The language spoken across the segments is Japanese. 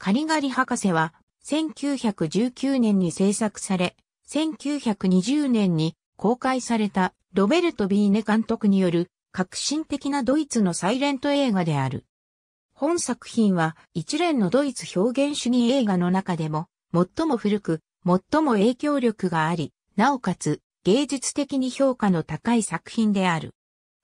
カリガリ博士は1919年に制作され、1920年に公開されたロベルト・ビーネ監督による革新的なドイツのサイレント映画である。本作品は一連のドイツ表現主義映画の中でも最も古く、最も影響力があり、なおかつ芸術的に評価の高い作品である。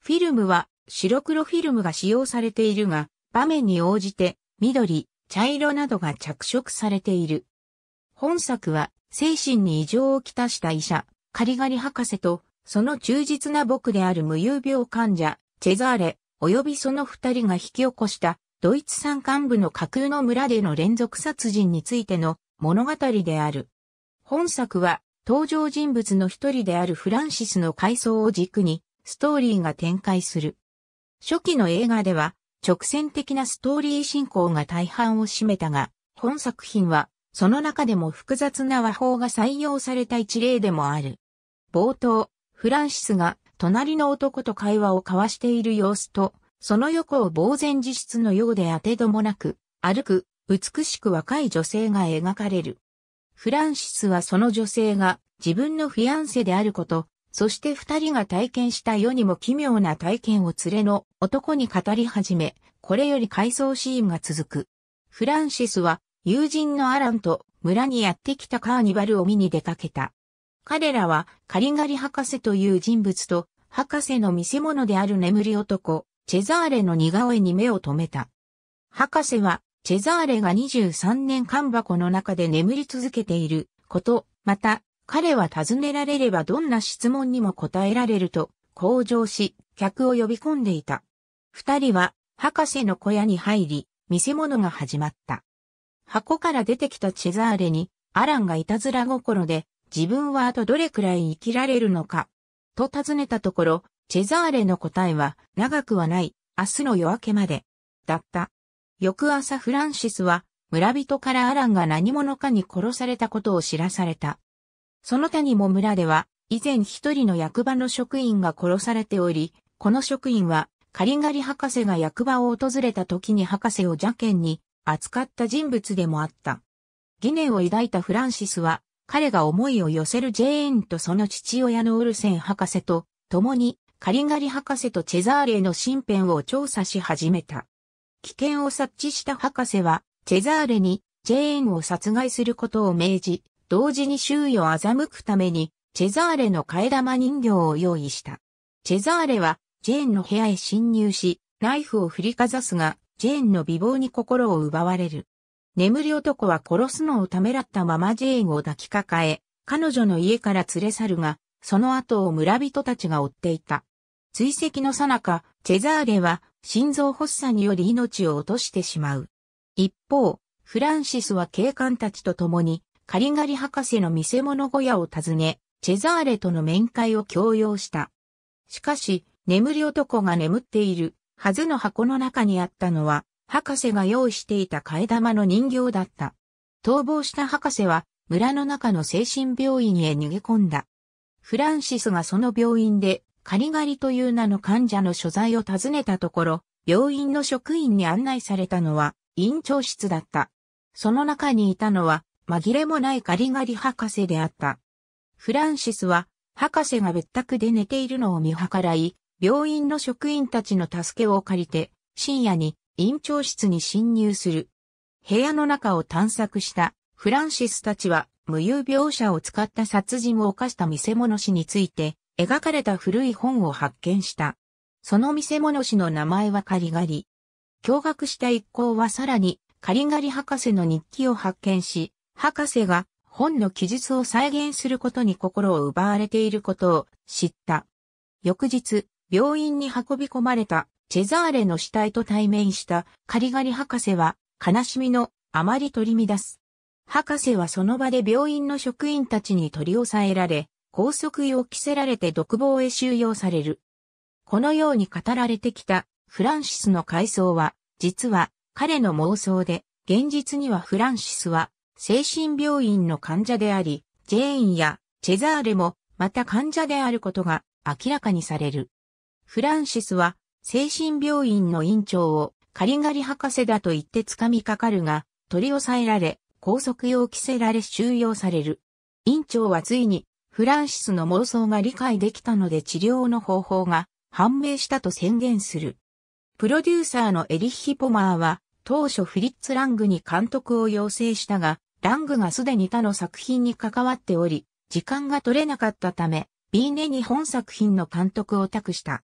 フィルムは白黒フィルムが使用されているが、場面に応じて緑、茶色などが着色されている。本作は、精神に異常をきたした医者、カリガリ博士と、その忠実な僕である無遊病患者、チェザーレ、及びその二人が引き起こした、ドイツ山間部の架空の村での連続殺人についての物語である。本作は、登場人物の一人であるフランシスの回想を軸に、ストーリーが展開する。初期の映画では、直線的なストーリー進行が大半を占めたが、本作品は、その中でも複雑な和法が採用された一例でもある。冒頭、フランシスが隣の男と会話を交わしている様子と、その横を呆然自失のようで当てどもなく、歩く、美しく若い女性が描かれる。フランシスはその女性が自分のフィアンセであること、そして二人が体験した世にも奇妙な体験を連れの男に語り始め、これより回想シーンが続く。フランシスは友人のアランと村にやってきたカーニバルを見に出かけた。彼らはカリガリ博士という人物と博士の見せ物である眠り男、チェザーレの似顔絵に目を留めた。博士はチェザーレが23年間箱の中で眠り続けていること、また彼は尋ねられればどんな質問にも答えられると、向上し、客を呼び込んでいた。二人は、博士の小屋に入り、見せ物が始まった。箱から出てきたチェザーレに、アランがいたずら心で、自分はあとどれくらい生きられるのか、と尋ねたところ、チェザーレの答えは、長くはない、明日の夜明けまで、だった。翌朝フランシスは、村人からアランが何者かに殺されたことを知らされた。その他にも村では、以前一人の役場の職員が殺されており、この職員は、カリガリ博士が役場を訪れた時に博士を邪剣に扱った人物でもあった。疑念を抱いたフランシスは、彼が思いを寄せるジェーンとその父親のウルセン博士と、共にカリガリ博士とチェザーレの身辺を調査し始めた。危険を察知した博士は、チェザーレにジェーンを殺害することを命じ、同時に周囲を欺くために、チェザーレの替え玉人形を用意した。チェザーレは、ジェーンの部屋へ侵入し、ナイフを振りかざすが、ジェーンの美貌に心を奪われる。眠り男は殺すのをためらったままジェーンを抱きかかえ、彼女の家から連れ去るが、その後を村人たちが追っていた。追跡のさなか、チェザーレは心臓発作により命を落としてしまう。一方、フランシスは警官たちと共にカリガリ博士の見せ物小屋を訪ね、チェザーレとの面会を強要した。しかし、眠り男が眠っているはずの箱の中にあったのは、博士が用意していた替え玉の人形だった。逃亡した博士は、村の中の精神病院へ逃げ込んだ。フランシスがその病院で、カリガリという名の患者の所在を訪ねたところ、病院の職員に案内されたのは、院長室だった。その中にいたのは、紛れもないガリガリ博士であった。フランシスは、博士が別宅で寝ているのを見計らい、病院の職員たちの助けを借りて、深夜に院長室に侵入する。部屋の中を探索したフランシスたちは無遊病者を使った殺人を犯した見せ物師について描かれた古い本を発見した。その見せ物師の名前はカリガリ。驚愕した一行はさらにカリガリ博士の日記を発見し、博士が本の記述を再現することに心を奪われていることを知った。翌日、病院に運び込まれたチェザーレの死体と対面したカリガリ博士は悲しみのあまり取り乱す。博士はその場で病院の職員たちに取り押さえられ、拘束を着せられて独房へ収容される。このように語られてきたフランシスの回想は、実は彼の妄想で、現実にはフランシスは精神病院の患者であり、ジェーンやチェザーレもまた患者であることが明らかにされる。フランシスは精神病院の院長をカリガリ博士だと言って掴みかかるが、取り押さえられ、拘束用着せられ収容される。院長はついにフランシスの妄想が理解できたので治療の方法が判明したと宣言する。プロデューサーのエリッヒ・ポマーは当初フリッツ・ラングに監督を要請したが、ラングがすでに他の作品に関わっており、時間が取れなかったため、ビーネに本作品の監督を託した。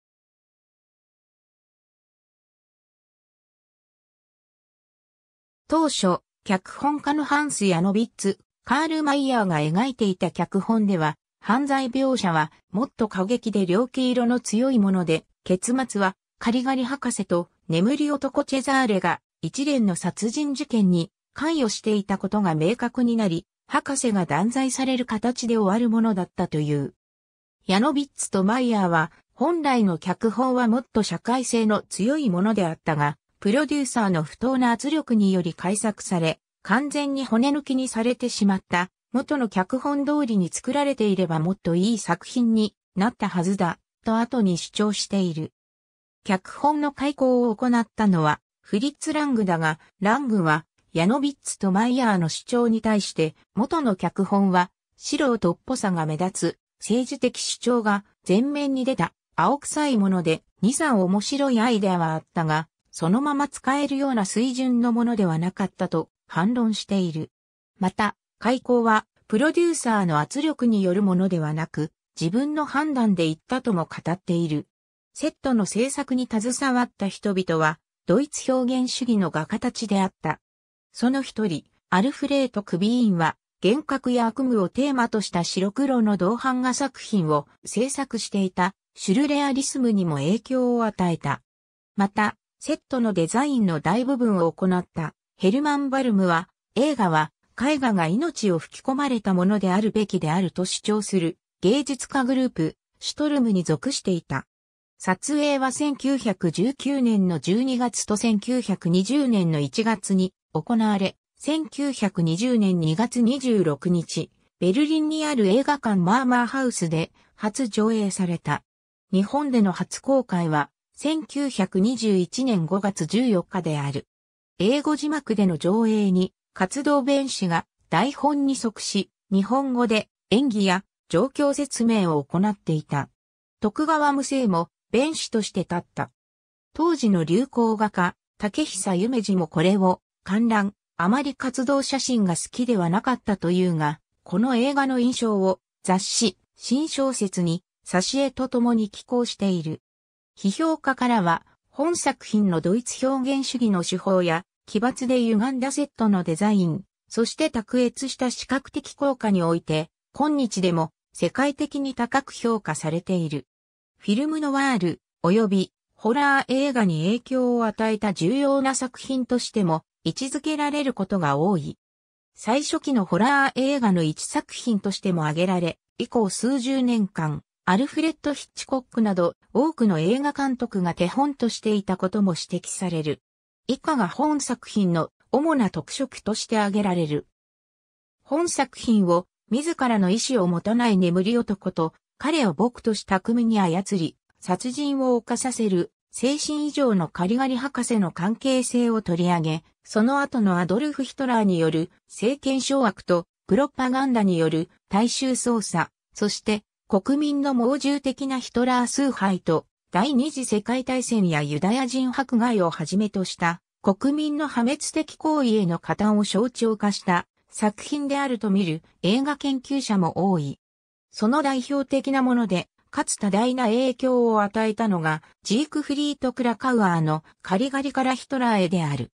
当初、脚本家のハンス・ヤノビッツ、カール・マイヤーが描いていた脚本では、犯罪描写はもっと過激で猟奇色の強いもので、結末はカリガリ博士と眠り男チェザーレが一連の殺人事件に関与していたことが明確になり、博士が断罪される形で終わるものだったという。ヤノビッツとマイヤーは、本来の脚本はもっと社会性の強いものであったが、プロデューサーの不当な圧力により改作され、完全に骨抜きにされてしまった、元の脚本通りに作られていればもっといい作品になったはずだ、と後に主張している。脚本の開講を行ったのは、フリッツ・ラングだが、ラングはヤノビッツとマイヤーの主張に対して、元の脚本は、素人っぽさが目立つ、政治的主張が前面に出た、青臭いもので、二三面白いアイデアはあったが、そのまま使えるような水準のものではなかったと反論している。また、開講は、プロデューサーの圧力によるものではなく、自分の判断で言ったとも語っている。セットの制作に携わった人々は、ドイツ表現主義の画家たちであった。その一人、アルフレート・クビーンは、幻覚や悪夢をテーマとした白黒の銅版画作品を制作していたシュルレアリスムにも影響を与えた。また、セットのデザインの大部分を行ったヘルマン・バルムは、映画は絵画が命を吹き込まれたものであるべきであると主張する芸術家グループ、シュトルムに属していた。撮影は1919年の12月と1920年の1月に行われ、1920年2月26日、ベルリンにある映画館マーマーハウスで初上映された。日本での初公開は、1921年5月14日である。英語字幕での上映に、活動弁士が台本に即し、日本語で演技や状況説明を行っていた。徳川無政も弁士として立った。当時の流行画家、竹久夢二もこれを観覧、あまり活動写真が好きではなかったというが、この映画の印象を雑誌、新小説に、挿絵と共に寄稿している。批評家からは、本作品のドイツ表現主義の手法や、奇抜で歪んだセットのデザイン、そして卓越した視覚的効果において、今日でも世界的に高く評価されている。フィルムノワール、及びホラー映画に影響を与えた重要な作品としても位置づけられることが多い。最初期のホラー映画の一作品としても挙げられ、以降数十年間、アルフレッド・ヒッチコックなど多くの映画監督が手本としていたことも指摘される。以下が本作品の主な特色として挙げられる。本作品を自らの意志を持たない眠り男と彼を僕とした組に操り、殺人を犯させる精神以上のカリガリ博士の関係性を取り上げ、その後のアドルフ・ヒトラーによる政権掌握とプロパガンダによる大衆捜査、そして国民の猛獣的なヒトラー崇拝と第二次世界大戦やユダヤ人迫害をはじめとした国民の破滅的行為への加担を象徴化した作品であると見る映画研究者も多い。その代表的なものでかつ多大な影響を与えたのが、ジークフリート・クラカウアーのカリガリからヒトラーへである。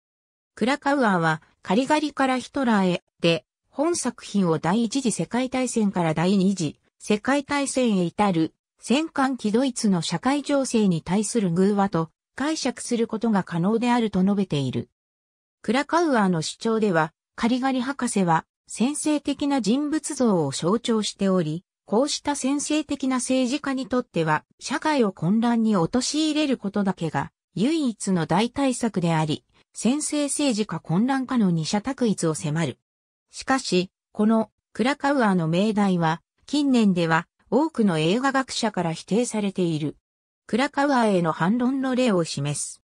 クラカウアーは、カリガリからヒトラーへで、本作品を第一次世界大戦から第二次世界大戦へ至る戦艦機ドイツの社会情勢に対する偶話と解釈することが可能であると述べている。クラカウアーの主張では、カリガリ博士は先制的な人物像を象徴しており、こうした先制的な政治家にとっては、社会を混乱に陥れることだけが、唯一の大対策であり、先制政治家混乱化の二者択一を迫る。しかし、この、クラカウアの命題は、近年では、多くの映画学者から否定されている。クラカウアへの反論の例を示す。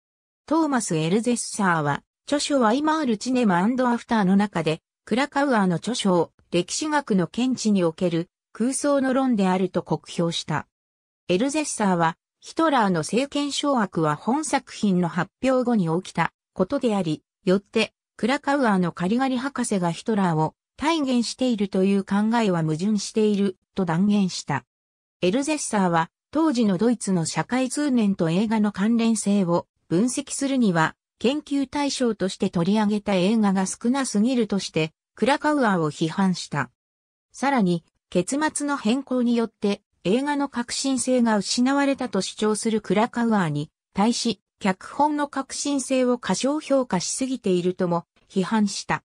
トーマス・エルゼッサーは、著書ワイマール・チネマアフターの中で、クラカウアの著書を歴史学の見地における空想の論であると酷評した。エルゼッサーは、ヒトラーの政権掌握は本作品の発表後に起きたことであり、よって、クラカウアーのカリガリ博士がヒトラーを体現しているという考えは矛盾していると断言した。エルゼッサーは当時のドイツの社会通念と映画の関連性を分析するには研究対象として取り上げた映画が少なすぎるとしてクラカウアーを批判した。さらに結末の変更によって映画の革新性が失われたと主張するクラカウアーに対し、脚本の革新性を過小評価しすぎているとも批判した。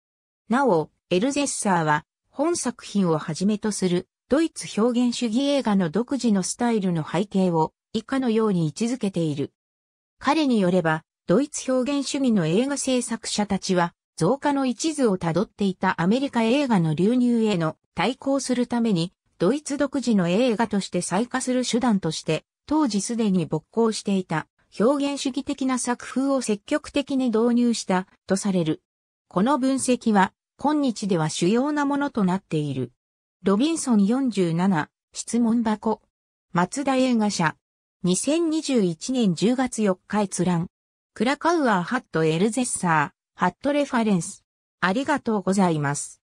なお、エルゼッサーは本作品をはじめとするドイツ表現主義映画の独自のスタイルの背景を以下のように位置づけている。彼によれば、ドイツ表現主義の映画制作者たちは、増加の一途をたどっていたアメリカ映画の流入への対抗するために、ドイツ独自の映画として再化する手段として、当時すでに勃興していた表現主義的な作風を積極的に導入したとされる。この分析は今日では主要なものとなっている。ロビンソン47質問箱松田映画社2021年10月4日閲覧クラカウアーハットエルゼッサーハットレファレンス。ありがとうございます。